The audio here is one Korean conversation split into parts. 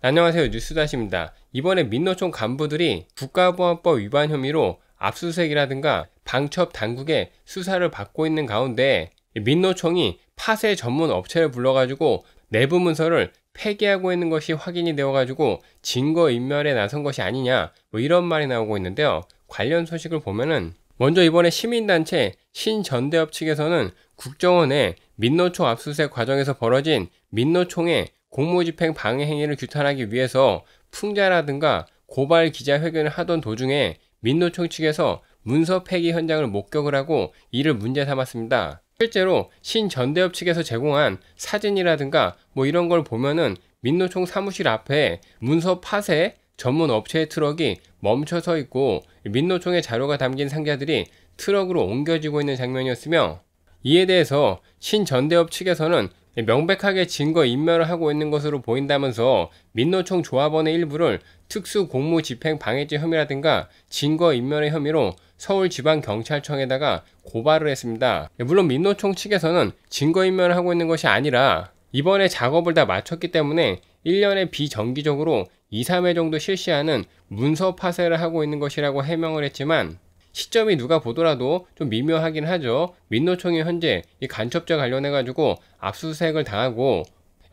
안녕하세요 뉴스다시입니다. 이번에 민노총 간부들이 국가보안법 위반 혐의로 압수수색이라든가 방첩 당국의 수사를 받고 있는 가운데 민노총이 파쇄 전문 업체를 불러가지고 내부 문서를 폐기하고 있는 것이 확인이 되어가지고 증거 인멸에 나선 것이 아니냐 뭐 이런 말이 나오고 있는데요. 관련 소식을 보면은 먼저 이번에 시민단체 신전대업 측에서는 국정원의 민노총 압수수색 과정에서 벌어진 민노총의 공모집행 방해 행위를 규탄하기 위해서 풍자라든가 고발 기자회견을 하던 도중에 민노총 측에서 문서 폐기 현장을 목격을 하고 이를 문제 삼았습니다. 실제로 신전대협 측에서 제공한 사진이라든가 뭐 이런 걸 보면은 민노총 사무실 앞에 문서 파쇄 전문 업체의 트럭이 멈춰 서 있고 민노총의 자료가 담긴 상자들이 트럭으로 옮겨지고 있는 장면이었으며 이에 대해서 신전대협 측에서는 명백하게 증거 인멸을 하고 있는 것으로 보인다면서 민노총 조합원의 일부를 특수 공무 집행 방해죄 혐의라든가 증거 인멸의 혐의로 서울지방경찰청에다가 고발을 했습니다. 예, 물론 민노총 측에서는 증거 인멸을 하고 있는 것이 아니라 이번에 작업을 다 마쳤기 때문에 1년에 비정기적으로 2, 3회 정도 실시하는 문서 파쇄를 하고 있는 것이라고 해명을 했지만 시점이 누가 보더라도 좀 미묘하긴 하죠. 민노총이 현재 이 간첩자 관련해 가지고 압수수색을 당하고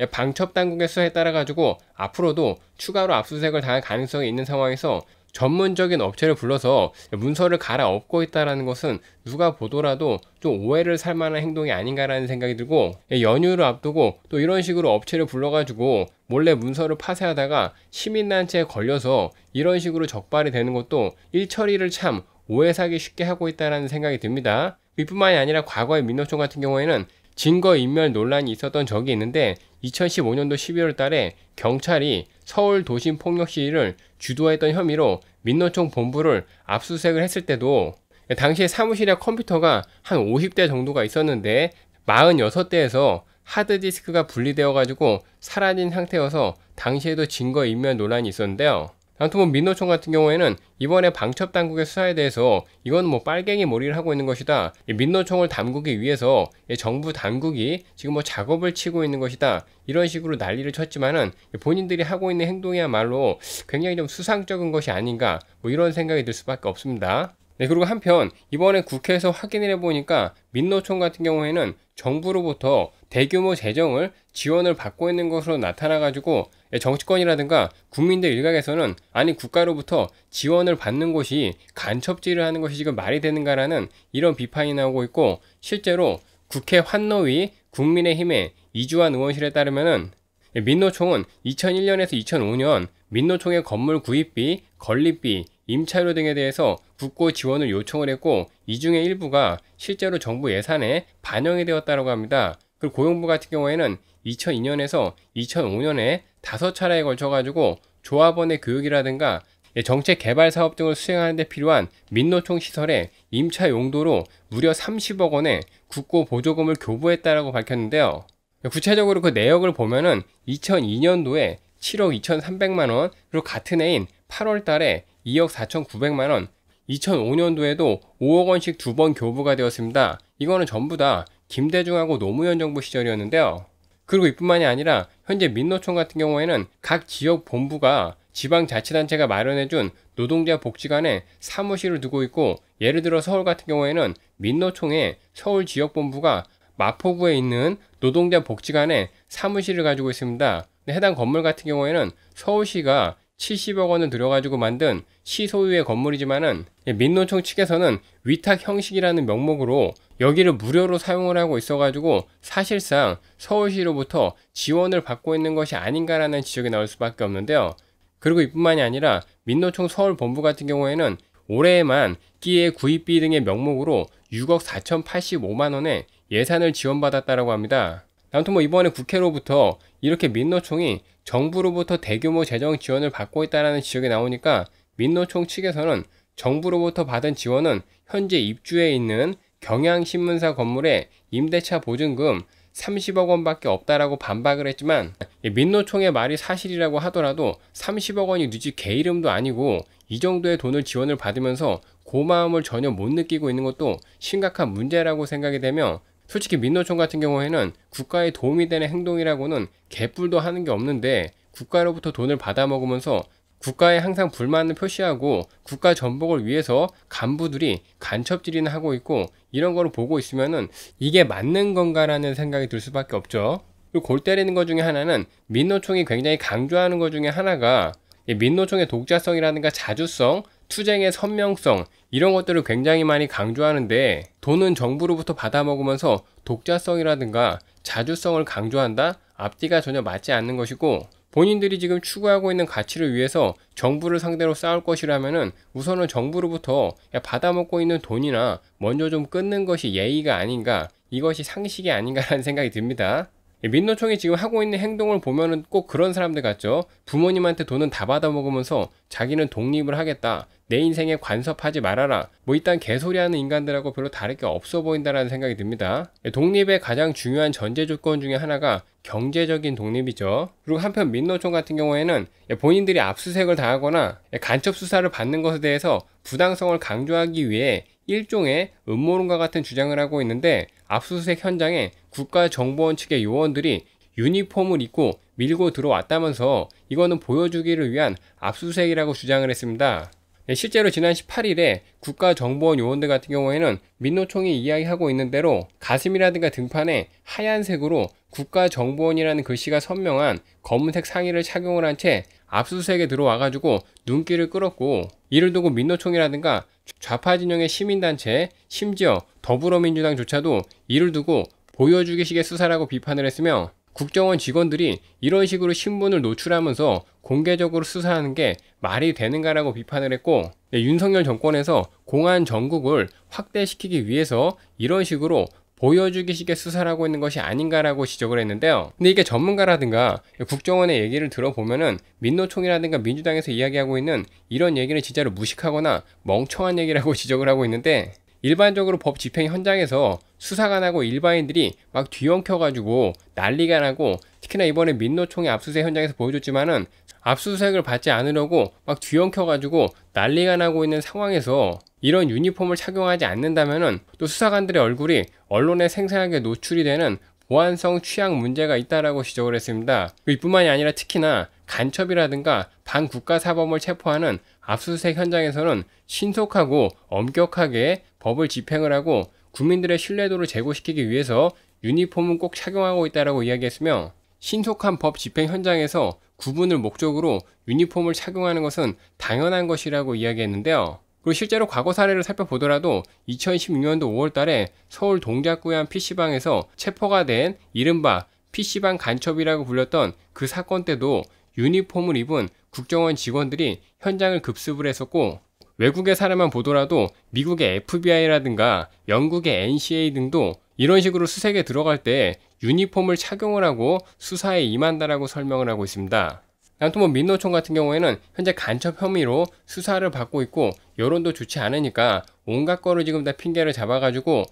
예, 방첩 당국의 수사에 따라 가지고 앞으로도 추가로 압수수색을 당할 가능성이 있는 상황에서 전문적인 업체를 불러서 문서를 갈아엎고 있다라는 것은 누가 보더라도 좀 오해를 살 만한 행동이 아닌가라는 생각이 들고 예, 연휴를 앞두고 또 이런 식으로 업체를 불러가지고 몰래 문서를 파쇄하다가 시민단체에 걸려서 이런 식으로 적발이 되는 것도 일처리를 참 오해 사기 쉽게 하고 있다는 생각이 듭니다. 이뿐만이 아니라 과거에 민노총 같은 경우에는 증거인멸 논란이 있었던 적이 있는데 2015년도 1 2월 달에 경찰이 서울 도심 폭력 시위를 주도했던 혐의로 민노총 본부를 압수수색을 했을 때도 당시에 사무실에 컴퓨터가 한 50대 정도가 있었는데 46대에서 하드디스크가 분리되어 가지고 사라진 상태여서 당시에도 증거인멸 논란이 있었는데요. 아무튼 민노총 같은 경우에는 이번에 방첩 당국의 수사에 대해서 이건 뭐 빨갱이 몰이를 하고 있는 것이다. 민노총을 담그기 위해서 정부 당국이 지금 뭐 작업을 치고 있는 것이다. 이런 식으로 난리를 쳤지만은 본인들이 하고 있는 행동이야말로 굉장히 좀 수상적인 것이 아닌가 뭐 이런 생각이 들 수밖에 없습니다. 네, 그리고 한편 이번에 국회에서 확인을 해보니까 민노총 같은 경우에는 정부로부터 대규모 재정을 지원을 받고 있는 것으로 나타나가지고 예, 정치권이라든가 국민들 일각에서는 아니 국가로부터 지원을 받는 것이 간첩질을 하는 것이 지금 말이 되는가라는 이런 비판이 나오고 있고 실제로 국회 환노위 국민의힘의 이주환 의원실에 따르면은 예, 민노총은 2001년에서 2005년 민노총의 건물 구입비, 건립비, 임차료 등에 대해서 국고 지원을 요청을 했고 이 중에 일부가 실제로 정부 예산에 반영이 되었다고 합니다. 그리고 고용부 같은 경우에는 2002년에서 2005년에 다섯 차례에 걸쳐 가지고 조합원의 교육이라든가 예, 정책 개발 사업 등을 수행하는 데 필요한 민노총 시설에 임차 용도로 무려 30억 원의 국고 보조금을 교부했다라고 밝혔는데요. 그러니까 구체적으로 그 내역을 보면은 2002년도에 7억 2,300만 원, 그리고 같은 해인 8월 달에 2억 4,900만 원, 2005년도에도 5억 원씩 두 번 교부가 되었습니다. 이거는 전부 다 김대중하고 노무현 정부 시절이었는데요. 그리고 이뿐만이 아니라 현재 민노총 같은 경우에는 각 지역 본부가 지방자치단체가 마련해준 노동자 복지관에 사무실을 두고 있고 예를 들어 서울 같은 경우에는 민노총의 서울 지역본부가 마포구에 있는 노동자 복지관에 사무실을 가지고 있습니다. 해당 건물 같은 경우에는 서울시가 70억 원을 들여가지고 만든 시소유의 건물이지만은 예, 민노총 측에서는 위탁 형식이라는 명목으로 여기를 무료로 사용을 하고 있어가지고 사실상 서울시로부터 지원을 받고 있는 것이 아닌가라는 지적이 나올 수밖에 없는데요. 그리고 이뿐만이 아니라 민노총 서울 본부 같은 경우에는 올해에만 끼의 구입비 등의 명목으로 6억 4,085만 원의 예산을 지원받았다라고 합니다. 아무튼 뭐 이번에 국회로부터 이렇게 민노총이 정부로부터 대규모 재정 지원을 받고 있다라는 지적이 나오니까 민노총 측에서는 정부로부터 받은 지원은 현재 입주해 있는 경향신문사 건물의 임대차 보증금 30억 원밖에 없다라고 반박을 했지만 민노총의 말이 사실이라고 하더라도 30억 원이 누집 개 이름도 아니고 이 정도의 돈을 지원을 받으면서 고마움을 전혀 못 느끼고 있는 것도 심각한 문제라고 생각이 되며 솔직히 민노총 같은 경우에는 국가에 도움이 되는 행동이라고는 개뿔도 하는 게 없는데 국가로부터 돈을 받아먹으면서 국가에 항상 불만을 표시하고 국가 전복을 위해서 간부들이 간첩질이나 하고 있고 이런 거를 보고 있으면은 이게 맞는 건가라는 생각이 들 수밖에 없죠. 그리고 골 때리는 것 중에 하나는 민노총이 굉장히 강조하는 것 중에 하나가 민노총의 독자성이라든가 자주성 투쟁의 선명성 이런 것들을 굉장히 많이 강조하는데 돈은 정부로부터 받아먹으면서 독자성이라든가 자주성을 강조한다? 앞뒤가 전혀 맞지 않는 것이고 본인들이 지금 추구하고 있는 가치를 위해서 정부를 상대로 싸울 것이라면 우선은 정부로부터 받아먹고 있는 돈이나 먼저 좀 끊는 것이 예의가 아닌가 이것이 상식이 아닌가라는 생각이 듭니다. 예, 민노총이 지금 하고 있는 행동을 보면꼭 그런 사람들 같죠. 부모님한테 돈은 다 받아먹으면서 자기는 독립을 하겠다. 내 인생에 관섭하지 말아라. 뭐 일단 개소리하는 인간들하고 별로 다를 게 없어 보인다라는 생각이 듭니다. 예, 독립의 가장 중요한 전제 조건 중에 하나가 경제적인 독립이죠. 그리고 한편 민노총 같은 경우에는 예, 본인들이 압수색을 당하거나 간첩 수사를 받는 것에 대해서 부당성을 강조하기 위해 일종의 음모론과 같은 주장을 하고 있는데 압수수색 현장에 국가정보원 측의 요원들이 유니폼을 입고 밀고 들어왔다면서 이거는 보여주기를 위한 압수수색이라고 주장을 했습니다. 예, 실제로 지난 18일에 국가정보원 요원들 같은 경우에는 민노총이 이야기하고 있는 대로 가슴이라든가 등판에 하얀색으로 국가정보원이라는 글씨가 선명한 검은색 상의를 착용을 한 채 압수수색에 들어와가지고 눈길을 끌었고 이를 두고 민노총이라든가 좌파 진영의 시민단체 심지어 더불어민주당조차도 이를 두고 보여주기식의 수사라고 비판을 했으며 국정원 직원들이 이런 식으로 신분을 노출하면서 공개적으로 수사하는 게 말이 되는가라고 비판을 했고 네, 윤석열 정권에서 공안 전국을 확대시키기 위해서 이런 식으로 보여주기식의 수사를 하고 있는 것이 아닌가라고 지적을 했는데요. 근데 이게 전문가라든가 국정원의 얘기를 들어보면은 민노총이라든가 민주당에서 이야기하고 있는 이런 얘기를 진짜로 무식하거나 멍청한 얘기라고 지적을 하고 있는데 일반적으로 법 집행 현장에서 수사가나고 일반인들이 막 뒤엉켜가지고 난리가 나고 특히나 이번에 민노총의 압수수색 현장에서 보여줬지만은 압수수색을 받지 않으려고 막 뒤엉켜가지고 난리가 나고 있는 상황에서 이런 유니폼을 착용하지 않는다면은 또 수사관들의 얼굴이 언론에 생생하게 노출이 되는 보안성 취향 문제가 있다라고 지적을 했습니다. 이뿐만이 아니라 특히나 간첩이라든가 반국가 사범을 체포하는 압수수색 현장에서는 신속하고 엄격하게 법을 집행을 하고 국민들의 신뢰도를 제고시키기 위해서 유니폼은 꼭 착용하고 있다라고 이야기했으며 신속한 법 집행 현장에서 구분을 목적으로 유니폼을 착용하는 것은 당연한 것이라고 이야기했는데요. 그리고 실제로 과거 사례를 살펴보더라도 2016년도 5월 달에 서울 동작구의 한 PC방에서 체포가 된 이른바 PC방 간첩이라고 불렸던 그 사건 때도 유니폼을 입은 국정원 직원들이 현장을 급습을 했었고 외국의 사례만 보더라도 미국의 FBI라든가 영국의 NCA 등도 이런 식으로 수색에 들어갈 때 유니폼을 착용을 하고 수사에 임한다라고 설명을 하고 있습니다. 남토모 뭐 민노총 같은 경우에는 현재 간첩 혐의로 수사를 받고 있고 여론도 좋지 않으니까 온갖 거를 지금 다 핑계를 잡아가지고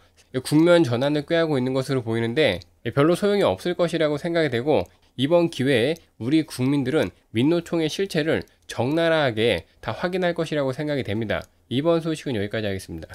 국면 전환을 꾀하고 있는 것으로 보이는데 별로 소용이 없을 것이라고 생각이 되고 이번 기회에 우리 국민들은 민노총의 실체를 적나라하게 다 확인할 것이라고 생각이 됩니다. 이번 소식은 여기까지 하겠습니다.